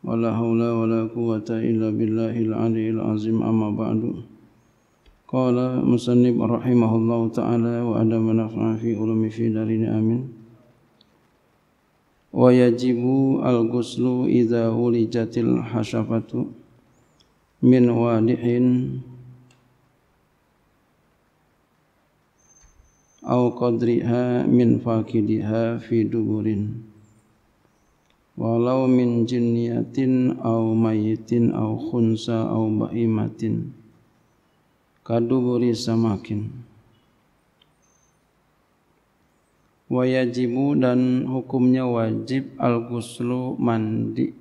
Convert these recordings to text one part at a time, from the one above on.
ولا حول ولا قوة إلا بالله العلي العظيم أما بعد قال مسنب رحمه الله تعالى وأدم نفع في علم في دارين آمين ويجب الغسل إذا ولجت الحشفة من وادح أو قدرها من فاكدها في دبر walau min jinniyatin au mayitin au khunsa au baimatin kaduburi samakin wajibu dan hukumnya wajib al guslu mandi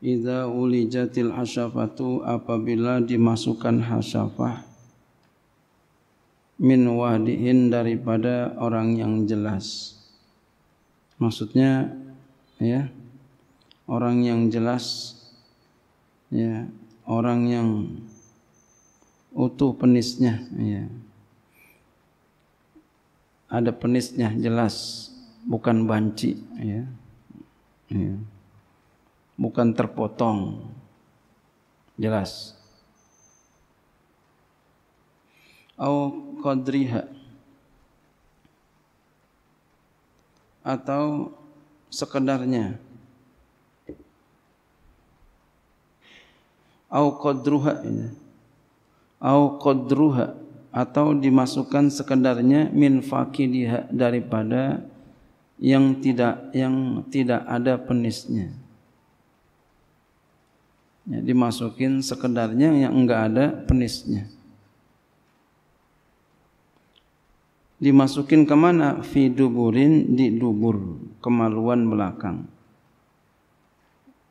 uli jatil hasyafatu apabila dimasukkan hasyafah min wahdihin daripada orang yang jelas. maksudnya ya orang yang jelas ya orang yang utuh penisnya ya ada penisnya jelas bukan banci ya, ya. bukan terpotong jelas au qadriha atau sekedarnya au qadruha ya. au qadruha atau dimasukkan sekedarnya min faqidiha daripada yang tidak yang tidak ada penisnya ya, dimasukin sekedarnya yang enggak ada penisnya dimasukin ke mana fi duburin di dubur kemaluan belakang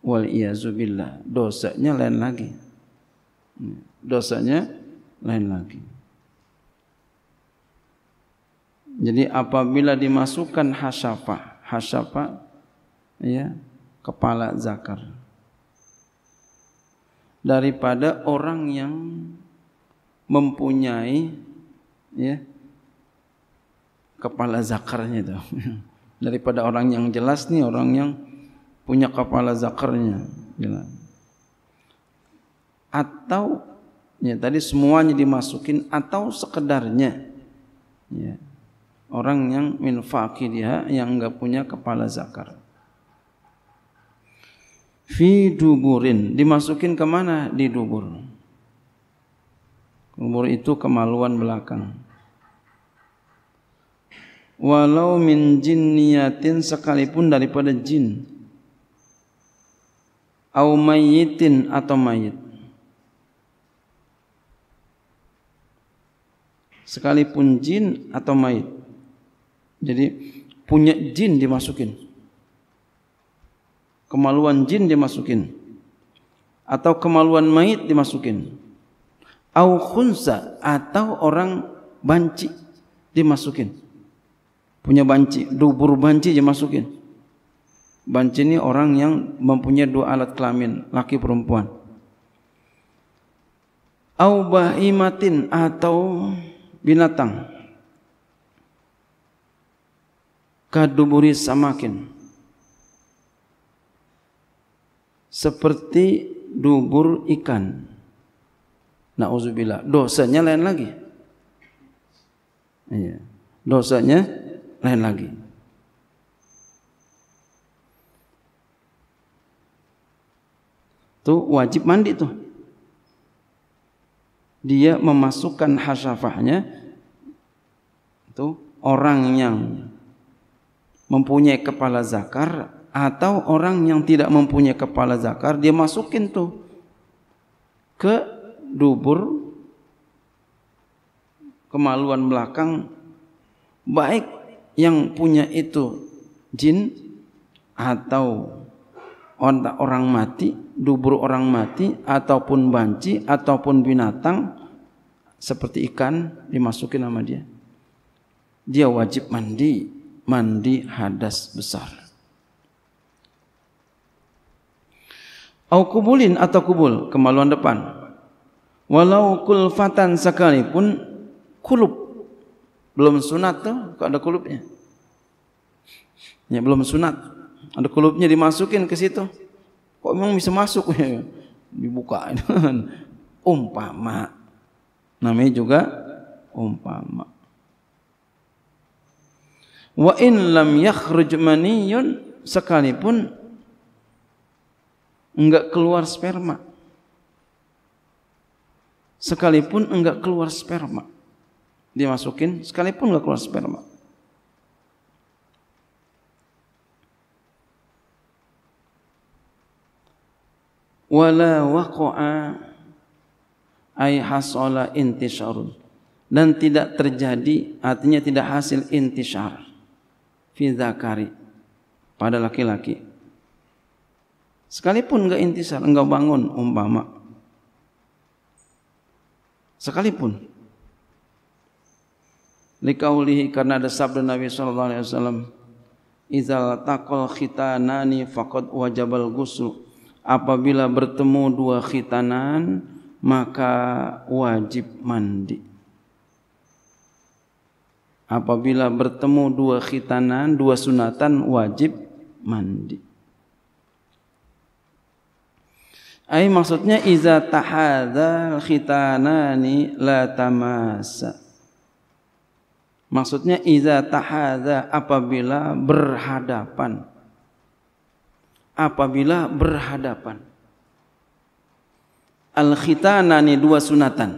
wal iazubillah dosanya lain lagi dosanya lain lagi jadi apabila dimasukkan hasyafa hasyafa ya kepala zakar daripada orang yang mempunyai ya kepala zakarnya itu. Daripada orang yang jelas nih orang yang punya kepala zakarnya. Jelas. Atau ya tadi semuanya dimasukin atau sekedarnya. Ya. Orang yang min dia yang enggak punya kepala zakar. Fi duburin dimasukin kemana? Di dubur. Dubur itu kemaluan belakang walau min jinniyatin sekalipun daripada jin au mayyitin atau mayit sekalipun jin atau mayit jadi punya jin dimasukin kemaluan jin dimasukin atau kemaluan mayit dimasukin au khunsa atau orang banci dimasukin punya banci, dubur banci je masukin. Banci ni orang yang mempunyai dua alat kelamin, laki perempuan. Au bahimatin atau binatang. Kaduburi samakin. Seperti dubur ikan. Nauzubillah. Dosanya lain lagi. Iya. Dosanya lain lagi. Tuh wajib mandi tuh. Dia memasukkan hasyafahnya itu orang yang mempunyai kepala zakar atau orang yang tidak mempunyai kepala zakar dia masukin tuh ke dubur kemaluan belakang baik yang punya itu jin atau orang mati, dubur orang mati ataupun banci ataupun binatang seperti ikan dimasuki nama dia. Dia wajib mandi, mandi hadas besar. Au kubulin atau kubul, kemaluan depan. Walau kulfatan sekalipun kulub belum sunat tuh, kok ada kulupnya? Ya belum sunat. Ada kulupnya dimasukin ke situ. Kok memang bisa masuk ya? Dibuka. umpama. Namanya juga umpama. Wa in lam yakhruj maniyun sekalipun enggak keluar sperma. Sekalipun enggak keluar sperma dimasukin sekalipun nggak keluar sperma. Wala waqa'a ay hasala intisharun dan tidak terjadi artinya tidak hasil intishar fi zakari pada laki-laki sekalipun enggak intisar enggak bangun umpama sekalipun Likaulihi karena ada sabda Nabi sallallahu alaihi wasallam, "Idzal taqal khitanani faqad wajabal ghusl." Apabila bertemu dua khitanan, maka wajib mandi. Apabila bertemu dua khitanan, dua sunatan wajib mandi. Ai maksudnya iza tahadzal khitanani la tamasa. Maksudnya iza tahadha apabila berhadapan. Apabila berhadapan. Al khitanani dua sunatan.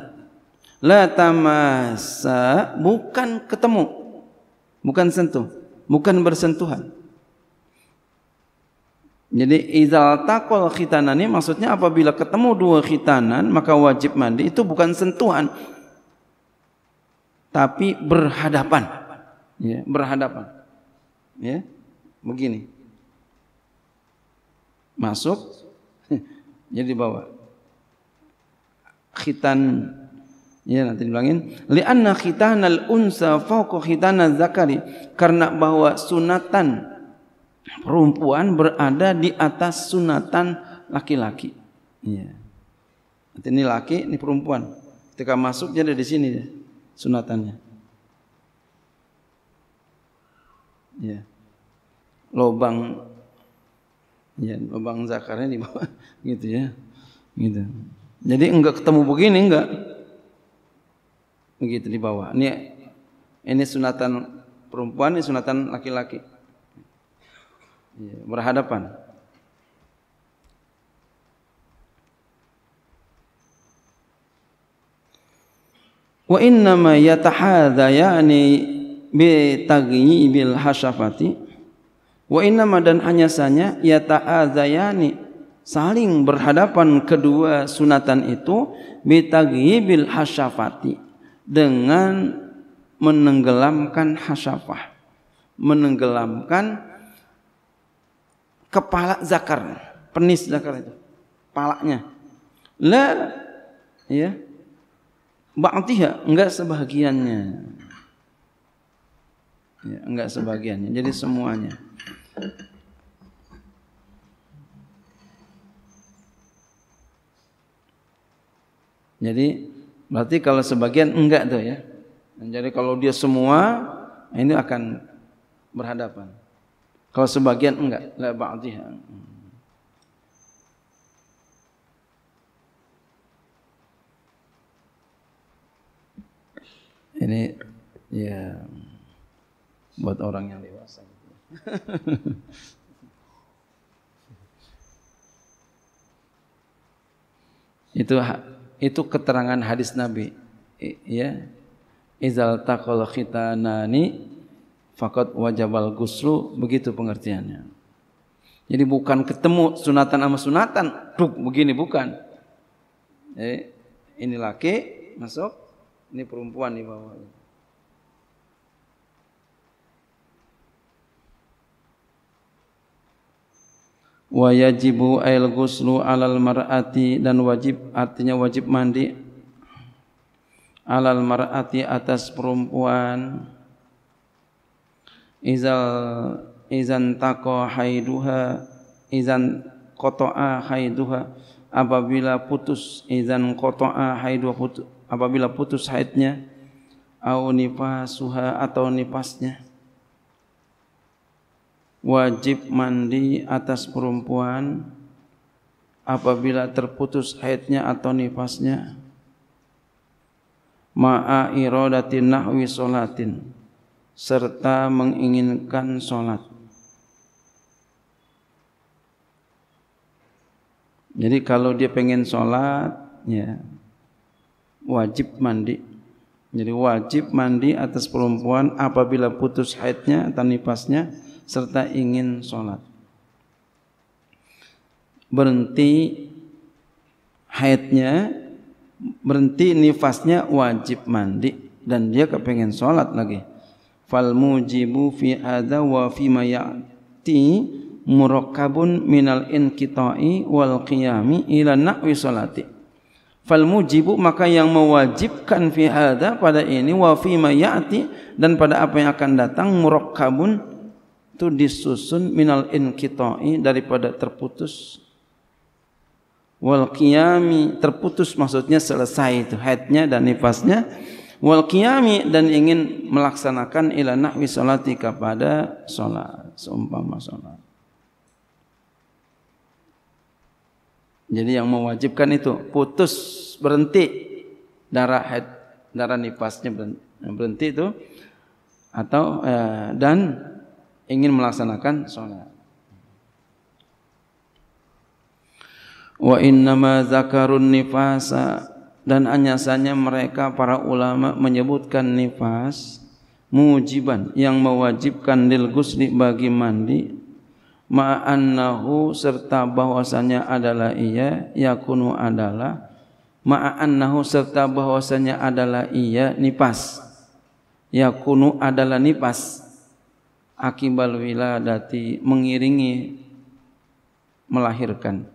La tamasa bukan ketemu. Bukan sentuh, bukan bersentuhan. Jadi izal takol khitanan ini maksudnya apabila ketemu dua khitanan maka wajib mandi itu bukan sentuhan tapi berhadapan. Ya, berhadapan. Ya. Begini. Masuk jadi bawa khitan ya nanti dibilangin khitan khitanal unsa fawqa khitanaz zakari karena bahwa sunatan perempuan berada di atas sunatan laki-laki ya. Nanti ini laki, ini perempuan. Ketika masuk dia ada di sini sunatannya. Ya. Lobang ya, lobang zakarnya di bawah gitu ya. Gitu. Jadi enggak ketemu begini enggak. Begitu di bawah. Ini ini sunatan perempuan, ini sunatan laki-laki. Ya, berhadapan. wa inna ma yatahadza yakni bi tagyibil hasyafati wa inna ma dan hanya saja yatahadza yakni saling berhadapan kedua sunatan itu bi tagyibil hasafati dengan menenggelamkan hasafah, menenggelamkan kepala zakar penis zakar itu palaknya, la ya Ba'tiha, ya, enggak sebahagiannya. Ya, enggak sebahagiannya. Jadi semuanya. Jadi berarti kalau sebagian enggak tuh ya. Dan jadi kalau dia semua ini akan berhadapan. Kalau sebagian enggak, la ba'dihan. Ini ya buat orang yang dewasa. Gitu. itu itu keterangan hadis Nabi ya izal taqal nani fakat wajabal guslu begitu pengertiannya jadi bukan ketemu sunatan sama sunatan duk begini bukan eh, ini laki masuk ini perempuan nih bawahnya. Wa yajibu ail ghuslu alal mar'ati dan wajib artinya wajib mandi alal mar'ati atas perempuan izal izan taqa haiduha izan qata'a haiduha apabila putus izan qata'a haiduha putus apabila putus haidnya au suha atau nifasnya wajib mandi atas perempuan apabila terputus haidnya atau nifasnya ma'a iradatin nahwi solatin serta menginginkan solat jadi kalau dia pengen solat ya wajib mandi. Jadi wajib mandi atas perempuan apabila putus haidnya atau nipasnya serta ingin sholat. Berhenti haidnya, berhenti nifasnya wajib mandi dan dia kepengen sholat lagi. Fal mujibu fi ada wa fi mayati murakabun minal inkitai wal qiyami ila nakwi sholati. fal mujibu maka yang mewajibkan fi hadza pada ini wa fi ma ya'ti dan pada apa yang akan datang murakkabun itu disusun minal inqita'i daripada terputus wal qiyami terputus maksudnya selesai itu haidnya dan nifasnya wal qiyami dan ingin melaksanakan ila nahwi salati kepada salat seumpama salat Jadi yang mewajibkan itu putus berhenti darah head darah nifasnya berhenti itu atau eh, dan ingin melaksanakan sholat. Wa innama zakarun nifasa dan anyasanya mereka para ulama menyebutkan nifas mujiban yang mewajibkan lil bagi mandi ma'annahu serta bahwasanya adalah ia yakunu adalah ma'annahu serta bahwasanya adalah ia nipas yakunu adalah nipas akibal wiladati mengiringi melahirkan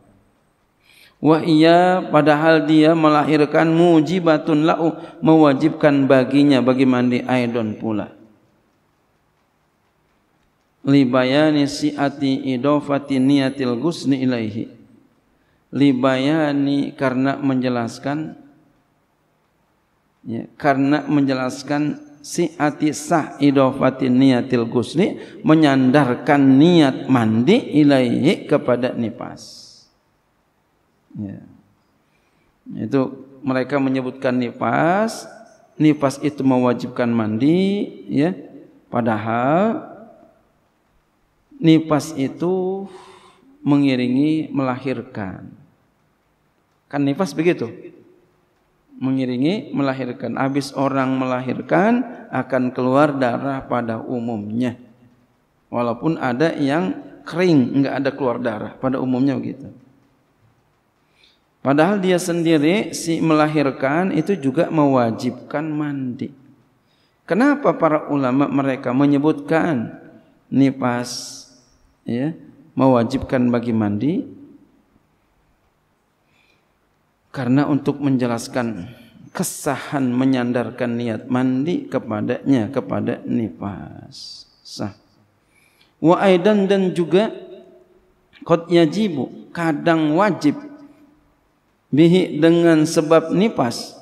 wa iya padahal dia melahirkan mujibatun lau mewajibkan baginya bagi mandi aidon pula li bayani siati idofati niatil gusni ilaihi li bayani karena menjelaskan ya, karena menjelaskan siati sah idofati niatil gusni menyandarkan niat mandi ilaihi kepada nipas ya. itu mereka menyebutkan nipas nipas itu mewajibkan mandi ya padahal Nipas itu mengiringi melahirkan. Kan nipas begitu. Mengiringi melahirkan. Habis orang melahirkan akan keluar darah pada umumnya. Walaupun ada yang kering, nggak ada keluar darah. Pada umumnya begitu. Padahal dia sendiri si melahirkan itu juga mewajibkan mandi. Kenapa para ulama mereka menyebutkan nipas? ya, mewajibkan bagi mandi karena untuk menjelaskan kesahan menyandarkan niat mandi kepadanya kepada nifas sah wa aidan dan juga qad yajibu kadang wajib bihi dengan sebab nifas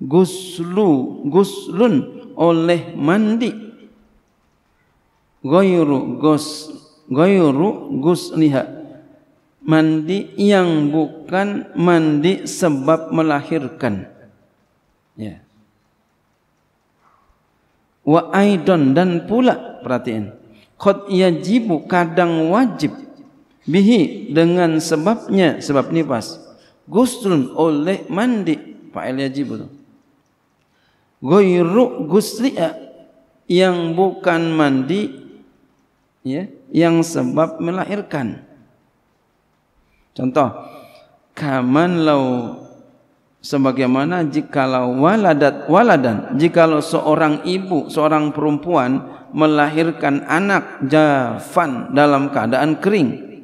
guslu guslun oleh mandi ghairu ghusl ghairu ghusliha mandi yang bukan mandi sebab melahirkan ya wa aidan dan pula perhatiin qad yajibu kadang wajib bihi dengan sebabnya sebab pas guslun oleh mandi fa'il yajibu ghairu ghusliha yang bukan mandi ya yeah. yang sebab melahirkan. Contoh, kaman lau sebagaimana jikalau waladat waladan jikalau seorang ibu seorang perempuan melahirkan anak jafan dalam keadaan kering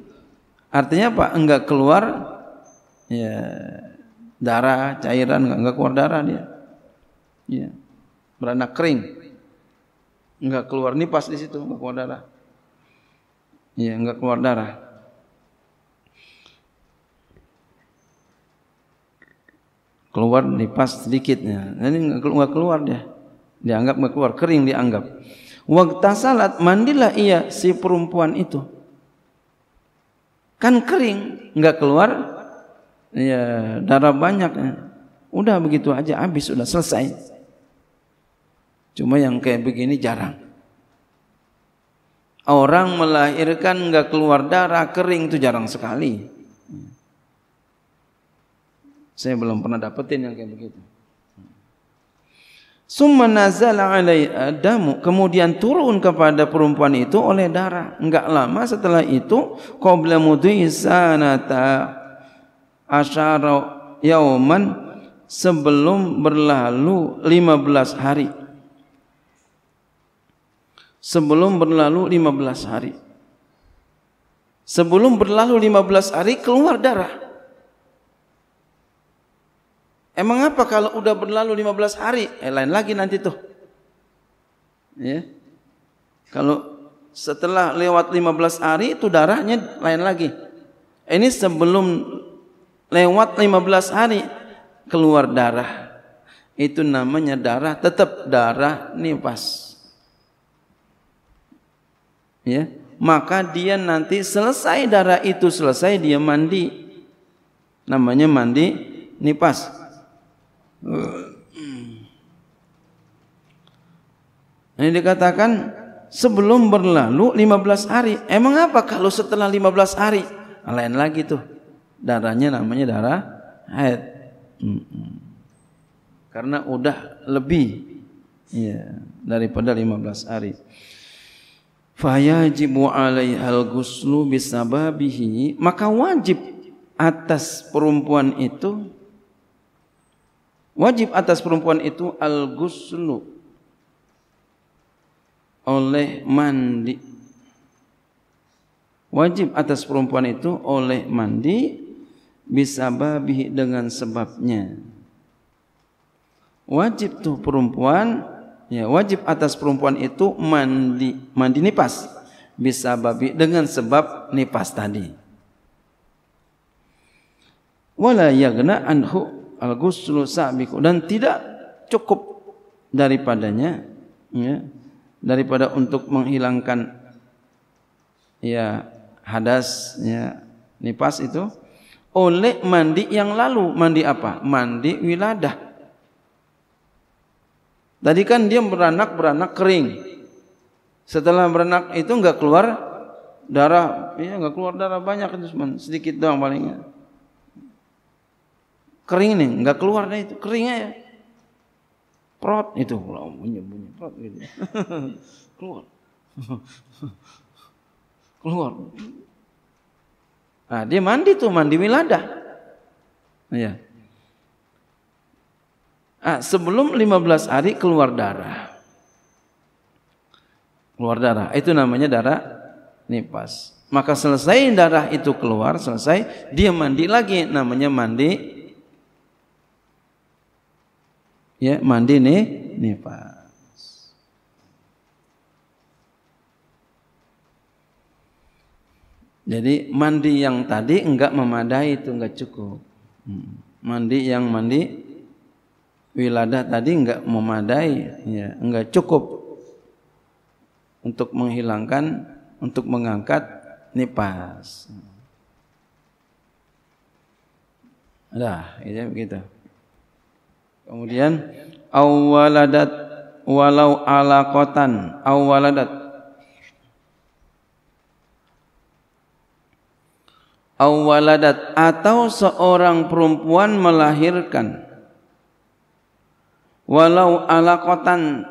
artinya apa enggak keluar ya darah cairan enggak, enggak keluar darah dia ya beranak kering enggak keluar nipas di situ enggak keluar darah Iya enggak keluar darah. Keluar pas sedikitnya. Ini enggak keluar, keluar dia. Dianggap enggak keluar, kering dianggap. Waktu salat mandilah ia si perempuan itu. Kan kering, enggak keluar ya darah banyak. Ya. Udah begitu aja habis, sudah selesai. Cuma yang kayak begini jarang. Orang melahirkan nggak keluar darah kering itu jarang sekali. Saya belum pernah dapetin yang kayak begitu. Summa nazala alai adamu. Kemudian turun kepada perempuan itu oleh darah. Enggak lama setelah itu. Qobla mudhi sanata asyara yauman. Sebelum berlalu 15 hari sebelum berlalu 15 hari. Sebelum berlalu 15 hari keluar darah. Emang apa kalau udah berlalu 15 hari? Eh lain lagi nanti tuh. Ya. Kalau setelah lewat 15 hari itu darahnya lain lagi. Ini sebelum lewat 15 hari keluar darah. Itu namanya darah tetap darah nifas ya maka dia nanti selesai darah itu selesai dia mandi namanya mandi nipas ini dikatakan sebelum berlalu 15 hari emang apa kalau setelah 15 hari lain lagi tuh darahnya namanya darah haid karena udah lebih ya daripada 15 hari fayajibu alaihal ghuslu bisababihi maka wajib atas perempuan itu wajib atas perempuan itu al ghuslu oleh mandi wajib atas perempuan itu oleh mandi bisababihi dengan sebabnya wajib tuh perempuan Ya, wajib atas perempuan itu mandi mandi nipas bisa babi dengan sebab nipas tadi. Wala yagna anhu al-ghuslu sabiqu dan tidak cukup daripadanya ya, daripada untuk menghilangkan ya hadas ya, nipas itu oleh mandi yang lalu mandi apa mandi wiladah Tadi kan dia beranak beranak kering. Setelah beranak itu nggak keluar darah, ya nggak keluar darah banyak itu cuma sedikit doang palingnya. Kering nih, nggak keluar nih itu keringnya ya. Prot itu bunyi bunyi prot gitu. keluar. keluar. Nah, dia mandi tuh mandi wiladah. Iya. Nah, sebelum 15 hari keluar darah. Keluar darah, itu namanya darah nipas. Maka selesai darah itu keluar, selesai, dia mandi lagi namanya mandi ya mandi nih nipas. Jadi mandi yang tadi enggak memadai itu enggak cukup. Hmm. Mandi yang mandi wiladah tadi enggak memadai, ya, enggak cukup untuk menghilangkan, untuk mengangkat nipas. Nah, ya begitu. Kemudian awaladat walau ala kotan awaladat awaladat atau seorang perempuan melahirkan walau alakotan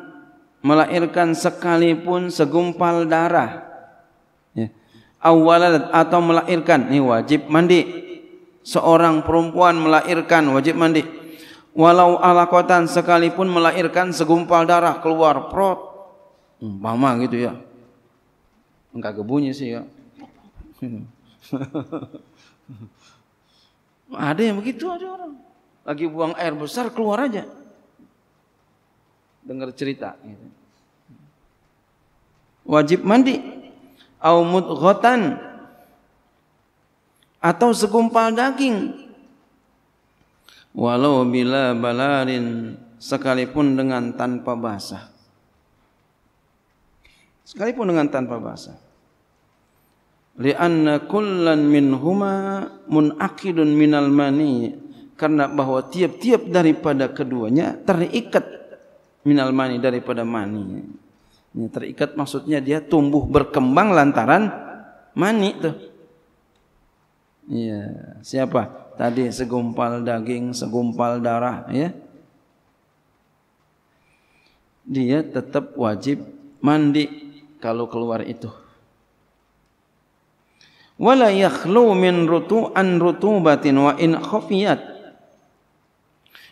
melahirkan sekalipun segumpal darah awalat ya. atau melahirkan ini wajib mandi seorang perempuan melahirkan wajib mandi walau alakotan sekalipun melahirkan segumpal darah keluar prot umpama gitu ya enggak kebunyi sih ya ada yang begitu ada orang lagi buang air besar keluar aja dengar cerita gitu. Wajib mandi au mudghatan atau segumpal daging walau bila balarin sekalipun dengan tanpa basah sekalipun dengan tanpa basah li'anna kullan minhuma munaqidun minal mani karena bahwa tiap-tiap daripada keduanya terikat minal mani daripada mani. Ini terikat maksudnya dia tumbuh berkembang lantaran mani tuh. Iya, siapa? Tadi segumpal daging, segumpal darah ya. Dia tetap wajib mandi kalau keluar itu. Wala yakhlu min rutu'an rutubatin wa in khafiyat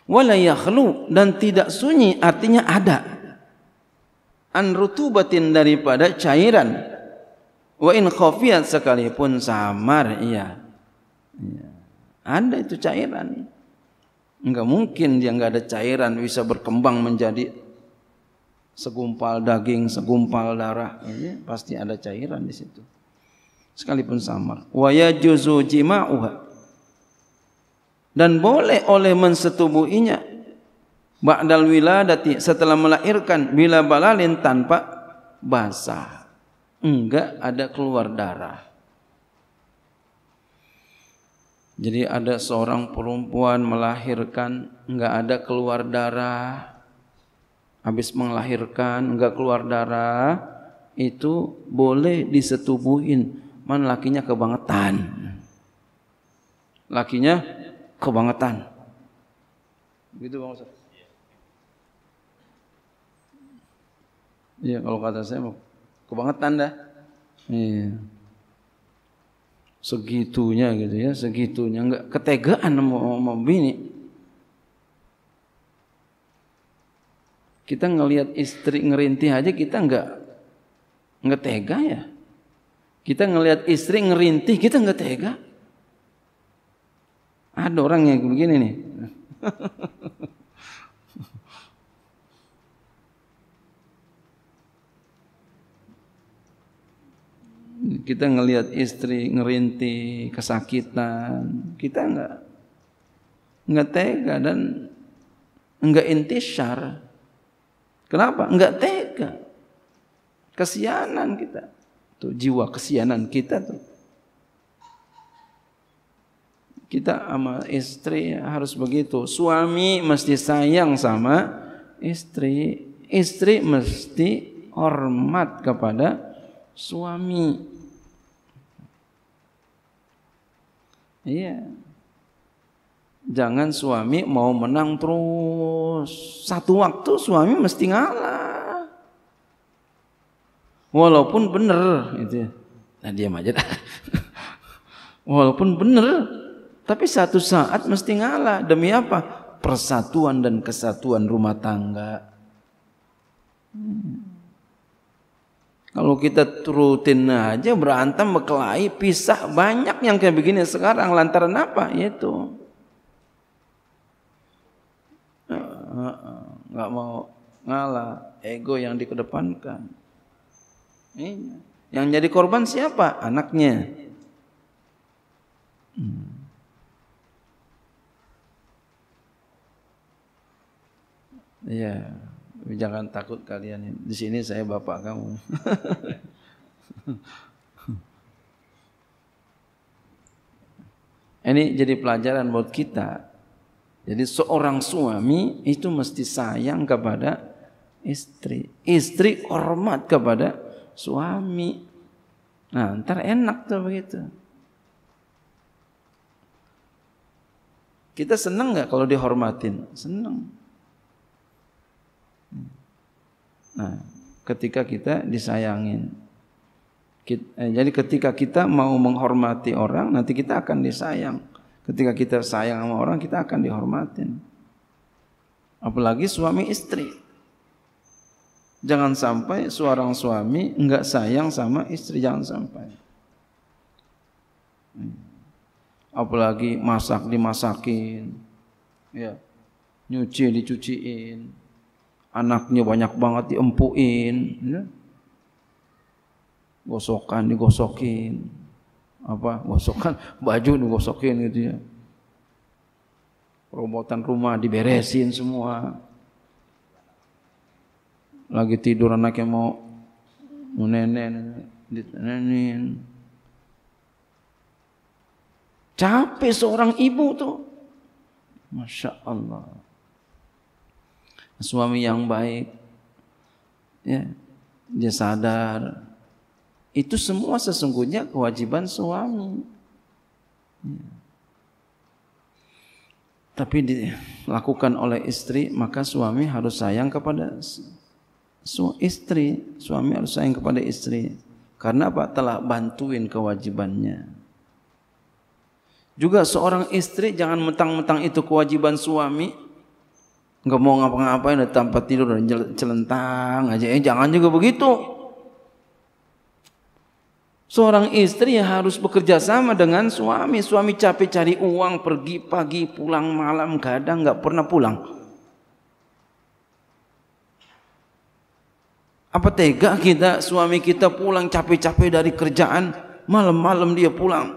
wala yakhlu dan tidak sunyi artinya ada an rutubatin daripada cairan wa in khafiyat sekalipun samar iya ada itu cairan enggak mungkin dia enggak ada cairan bisa berkembang menjadi segumpal daging segumpal darah iya. pasti ada cairan di situ sekalipun samar wa yajuzu jima'uha dan boleh oleh mensetubuhinya ba'dal wiladati setelah melahirkan bila balalin tanpa basah enggak ada keluar darah jadi ada seorang perempuan melahirkan enggak ada keluar darah habis melahirkan enggak keluar darah itu boleh disetubuhin man lakinya kebangetan lakinya kebangetan. Begitu Bang Ustaz. Iya, kalau kata saya kebangetan dah. Iya. Segitunya gitu ya, segitunya enggak ketegaan mau sama bini. Kita ngelihat istri ngerintih aja kita enggak enggak tega ya. Kita ngelihat istri ngerintih kita enggak tega. Ada orang yang begini nih. kita ngelihat istri ngerinti kesakitan kita nggak nggak tega dan nggak intisar kenapa nggak tega kesianan kita tuh jiwa kesianan kita tuh kita sama istri harus begitu. Suami mesti sayang sama istri. Istri mesti hormat kepada suami. Iya. Jangan suami mau menang terus. Satu waktu suami mesti ngalah. Walaupun benar itu, ya. Nah diam aja Walaupun benar tapi satu saat mesti ngalah. Demi apa? Persatuan dan kesatuan rumah tangga. Hmm. Kalau kita rutin aja berantem, berkelahi, pisah banyak yang kayak begini sekarang lantaran apa? Yaitu eh, eh, eh, nggak mau ngalah, ego yang dikedepankan. Iya. Yang jadi korban siapa? Anaknya. Hmm. Iya, jangan takut kalian. Ya. Di sini saya bapak kamu. Ini jadi pelajaran buat kita. Jadi seorang suami itu mesti sayang kepada istri. Istri hormat kepada suami. Nah, ntar enak tuh begitu. Kita senang nggak kalau dihormatin? Senang. Nah, ketika kita disayangin. Eh, jadi ketika kita mau menghormati orang, nanti kita akan disayang. Ketika kita sayang sama orang, kita akan dihormatin. Apalagi suami istri. Jangan sampai seorang suami enggak sayang sama istri, jangan sampai. Apalagi masak dimasakin, ya, nyuci dicuciin, anaknya banyak banget diempuin ya. gosokan digosokin apa gosokan baju digosokin gitu ya perobotan rumah diberesin semua lagi tidur anaknya mau menenen ditenenin capek seorang ibu tuh masya Allah suami yang baik ya dia sadar itu semua sesungguhnya kewajiban suami ya. tapi dilakukan oleh istri maka suami harus sayang kepada su istri suami harus sayang kepada istri karena apa telah bantuin kewajibannya juga seorang istri jangan mentang-mentang itu kewajiban suami nggak mau ngapa-ngapain ada tempat tidur dan celentang aja eh jangan juga begitu Seorang istri harus bekerja sama dengan suami. Suami capek cari uang, pergi pagi, pulang malam, kadang nggak pernah pulang. Apa tega kita suami kita pulang capek-capek dari kerjaan, malam-malam dia pulang.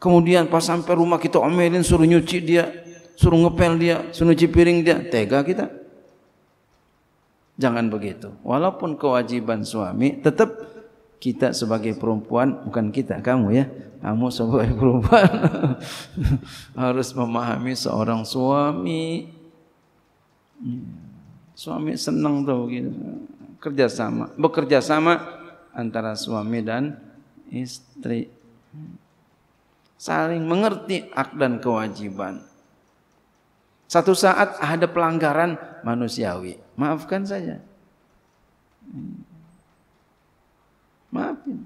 Kemudian pas sampai rumah kita omelin suruh nyuci dia suruh ngepel dia, suruh cuci piring dia, tega kita. Jangan begitu. Walaupun kewajiban suami tetap kita sebagai perempuan bukan kita kamu ya kamu sebagai perempuan harus memahami seorang suami suami senang tuh gitu bekerja sama antara suami dan istri saling mengerti hak dan kewajiban satu saat ada pelanggaran manusiawi. Maafkan saja. Maafin.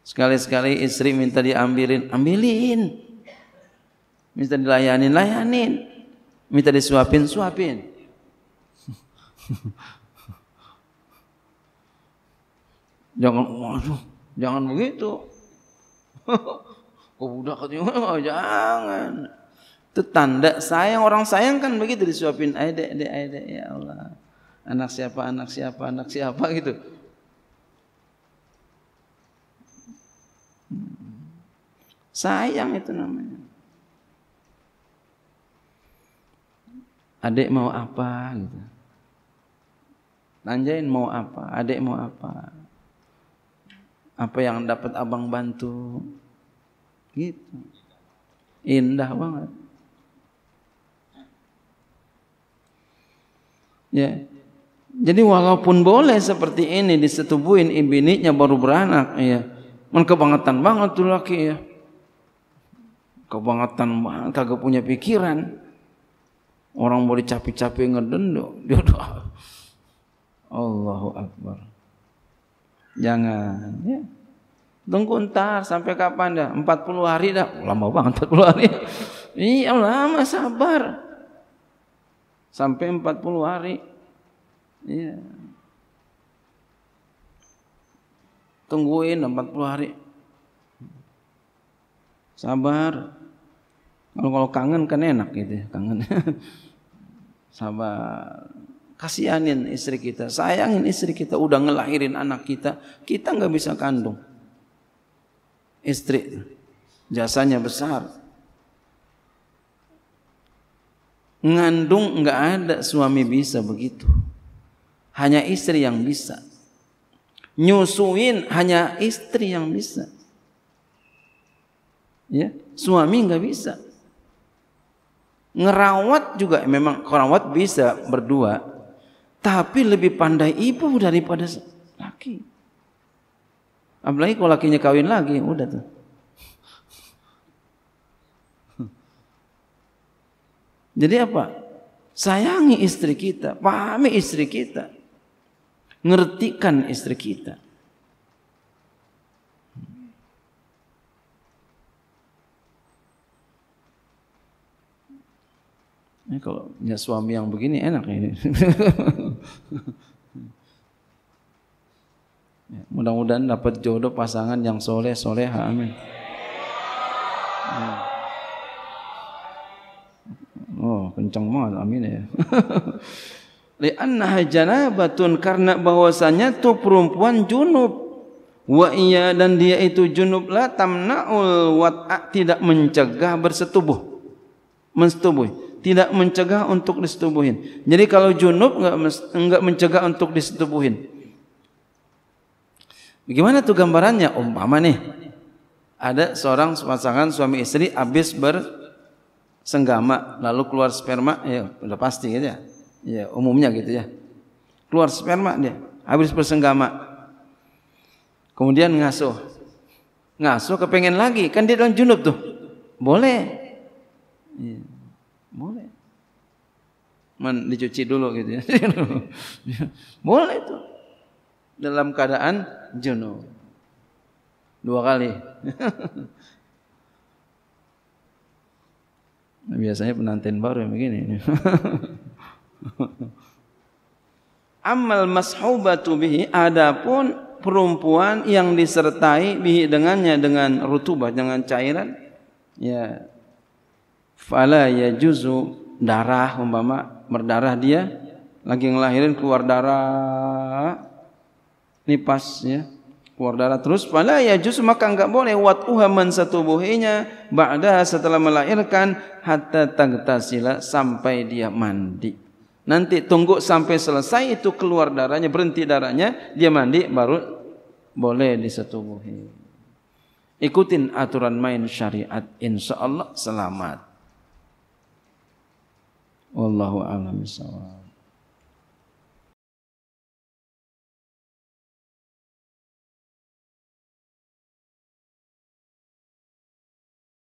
Sekali-sekali istri minta diambilin, ambilin. Minta dilayanin, layanin. Minta disuapin, suapin. jangan, jangan begitu. budak katanya, oh, jangan. Itu tanda sayang, orang sayang kan begitu disuapin, aide, aide, aide, ya Allah. Anak siapa, anak siapa, anak siapa gitu. Sayang itu namanya. Adik mau apa gitu. Tanjain mau apa, adik mau apa. Apa yang dapat abang bantu. Gitu. Indah banget. Ya. Jadi walaupun boleh seperti ini disetubuhin ibinitnya baru beranak, ya. Men kan kebangetan banget tuh laki ya. Kebangetan banget kagak punya pikiran. Orang boleh capi capi ngedenduk. dia doa. Allahu Akbar. Jangan ya. Tunggu ntar sampai kapan dah? 40 hari dah. Oh, lama banget 40 hari. iya lama sabar. Sampai 40 hari. Iya. Tungguin 40 hari. Sabar. Kalau kalau kangen kan enak gitu ya, kangen. Sabar kasihanin istri kita, sayangin istri kita, udah ngelahirin anak kita, kita nggak bisa kandung istri jasanya besar ngandung nggak ada suami bisa begitu hanya istri yang bisa nyusuin hanya istri yang bisa ya suami nggak bisa ngerawat juga memang ngerawat bisa berdua tapi lebih pandai ibu daripada laki Apalagi kalau lakinya kawin lagi, udah tuh. Jadi apa? Sayangi istri kita, pahami istri kita, ngertikan istri kita. Ini kalau punya suami yang begini enak ini. Mudah-mudahan dapat jodoh pasangan yang soleh soleha. Amin. Hmm. Oh, kencang banget. Amin ya. Li'annaha janabatun karena bahwasanya tuh perempuan junub. Wa iya dan dia itu junub la tamnaul wat'a tidak mencegah bersetubuh. Mensetubuh. Tidak mencegah untuk disetubuhin. Jadi kalau junub enggak enggak mencegah untuk disetubuhin. Bagaimana tuh gambarannya? Umpama nih, ada seorang pasangan suami istri habis bersenggama lalu keluar sperma, ya udah pasti gitu ya. Ya umumnya gitu ya. Keluar sperma dia, habis bersenggama. Kemudian ngasuh. Ngasuh kepengen lagi, kan dia dalam junub tuh. Boleh. Ya, boleh. Men, dicuci dulu gitu ya. Boleh tuh. Dalam keadaan junub. Dua kali. Biasanya penantin baru yang begini. Amal mashubatu bihi adapun perempuan yang disertai bihi dengannya dengan rutubah dengan cairan ya fala yajuzu darah umpama berdarah dia lagi ngelahirin keluar darah nipasnya keluar darah terus pala ya justru maka enggak boleh wat uhaman setubuhinya ba'da setelah melahirkan hatta tagtasila sampai dia mandi nanti tunggu sampai selesai itu keluar darahnya berhenti darahnya dia mandi baru boleh disetubuhi ikutin aturan main syariat insyaallah selamat wallahu a'lam